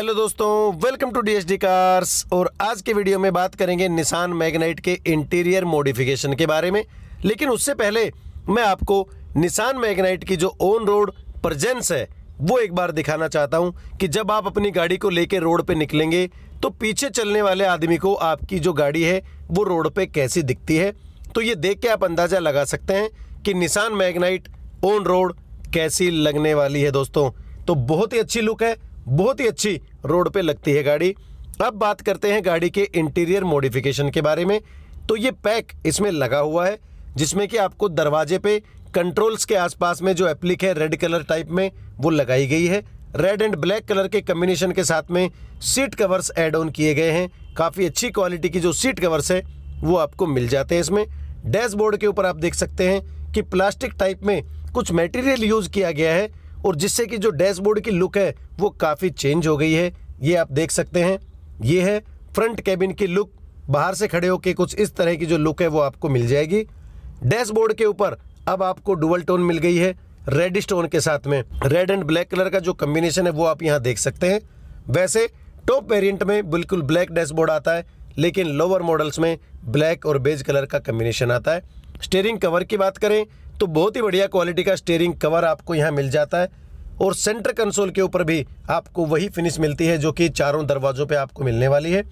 hello दोस्तों welcome to D cars और आज के वीडियो में बात करेंगे निसान मैग्नाइट के इंटीरियर मॉडिफिकेशन के बारे में लेकिन उससे पहले मैं आपको निसान मैग्नाइट की जो ऑन रोड प्रजेंस है वो एक बार दिखाना चाहता हूँ कि जब आप अपनी गाड़ी को लेकर रोड पे निकलेंगे तो पीछे चलने वाले आदमी को आपकी जो गाड़ी है वो रोड पर कैसी दिखती है तो ये देख के आप अंदाज़ा लगा सकते हैं कि निशान मैगनाइट ऑन रोड कैसी लगने वाली है दोस्तों तो बहुत ही अच्छी लुक है बहुत ही अच्छी रोड पे लगती है गाड़ी अब बात करते हैं गाड़ी के इंटीरियर मॉडिफिकेशन के बारे में तो ये पैक इसमें लगा हुआ है जिसमें कि आपको दरवाजे पे कंट्रोल्स के आसपास में जो एप्लिक है रेड कलर टाइप में वो लगाई गई है रेड एंड ब्लैक कलर के कम्बिनेशन के साथ में सीट कवर्स एड ऑन किए गए हैं काफ़ी अच्छी क्वालिटी की जो सीट कवर्स है वो आपको मिल जाते हैं इसमें डैशबोर्ड के ऊपर आप देख सकते हैं कि प्लास्टिक टाइप में कुछ मटेरियल यूज़ किया गया है और जिससे कि जो डैशबोर्ड की लुक है वो काफ़ी चेंज हो गई है ये आप देख सकते हैं ये है फ्रंट कैबिन की लुक बाहर से खड़े होकर कुछ इस तरह की जो लुक है वो आपको मिल जाएगी डैशबोर्ड के ऊपर अब आपको डुअल टोन मिल गई है रेड स्टोन के साथ में रेड एंड ब्लैक कलर का जो कम्बिनेशन है वो आप यहाँ देख सकते हैं वैसे टॉप वेरियंट में बिल्कुल ब्लैक डैशबोर्ड आता है लेकिन लोअर मॉडल्स में ब्लैक और बेज कलर का कम्बिनेशन आता है स्टेयरिंग कवर की बात करें तो बहुत ही बढ़िया क्वालिटी का स्टेयरिंग कवर आपको यहाँ मिल जाता है और सेंटर कंसोल के ऊपर भी आपको वही फिनिश मिलती है जो कि चारों दरवाज़ों पे आपको मिलने वाली है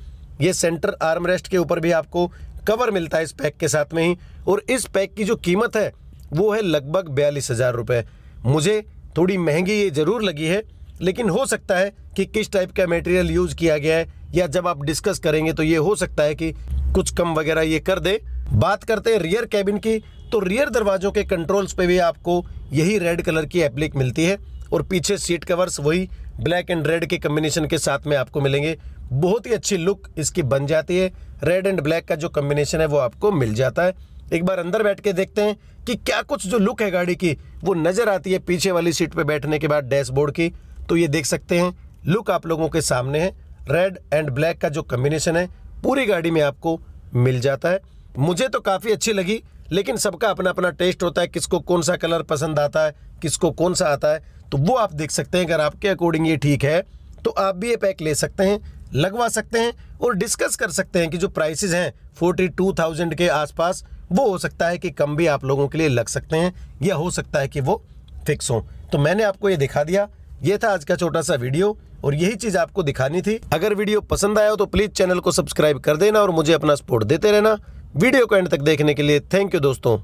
ये सेंटर आर्म रेस्ट के ऊपर भी आपको कवर मिलता है इस पैक के साथ में ही और इस पैक की जो कीमत है वो है लगभग बयालीस हज़ार रुपये मुझे थोड़ी महंगी ये ज़रूर लगी है लेकिन हो सकता है कि किस टाइप का मटेरियल यूज़ किया गया है या जब आप डिस्कस करेंगे तो ये हो सकता है कि कुछ कम वगैरह ये कर दे बात करते हैं रियर कैबिन की तो रियर दरवाजों के कंट्रोल्स पे भी आपको यही रेड कलर की एप्लिक मिलती है और पीछे सीट कवर्स वही ब्लैक एंड रेड के कम्बिनेशन के साथ में आपको मिलेंगे बहुत ही अच्छी लुक इसकी बन जाती है रेड एंड ब्लैक का जो कम्बिनेशन है वो आपको मिल जाता है एक बार अंदर बैठ के देखते हैं कि क्या कुछ जो लुक है गाड़ी की वो नज़र आती है पीछे वाली सीट पर बैठने के बाद डैशबोर्ड की तो ये देख सकते हैं लुक आप लोगों के सामने है रेड एंड ब्लैक का जो कम्बिनेशन है पूरी गाड़ी में आपको मिल जाता है मुझे तो काफ़ी अच्छी लगी लेकिन सबका अपना अपना टेस्ट होता है किसको कौन सा कलर पसंद आता है किसको कौन सा आता है तो वो आप देख सकते हैं अगर आपके अकॉर्डिंग ये ठीक है तो आप भी ये पैक ले सकते हैं लगवा सकते हैं और डिस्कस कर सकते हैं कि जो प्राइसेस हैं फोर्टी टू थाउजेंड के आसपास वो हो सकता है कि कम भी आप लोगों के लिए लग सकते हैं या हो सकता है कि वो फिक्स हों तो मैंने आपको ये दिखा दिया ये था आज का छोटा सा वीडियो और यही चीज आपको दिखानी थी अगर वीडियो पसंद आया हो तो प्लीज चैनल को सब्सक्राइब कर देना और मुझे अपना सपोर्ट देते रहना वीडियो को एंड तक देखने के लिए थैंक यू दोस्तों